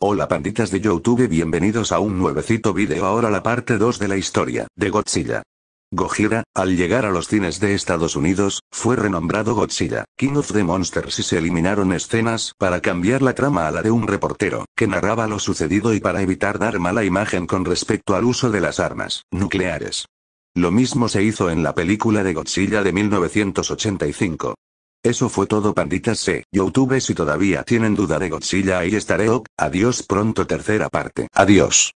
Hola panditas de Youtube bienvenidos a un nuevecito vídeo ahora la parte 2 de la historia, de Godzilla. Gojira, al llegar a los cines de Estados Unidos, fue renombrado Godzilla, King of the Monsters y se eliminaron escenas para cambiar la trama a la de un reportero, que narraba lo sucedido y para evitar dar mala imagen con respecto al uso de las armas nucleares. Lo mismo se hizo en la película de Godzilla de 1985. Eso fue todo panditas C. Youtube si todavía tienen duda de Godzilla ahí estaré ok, adiós pronto tercera parte. Adiós.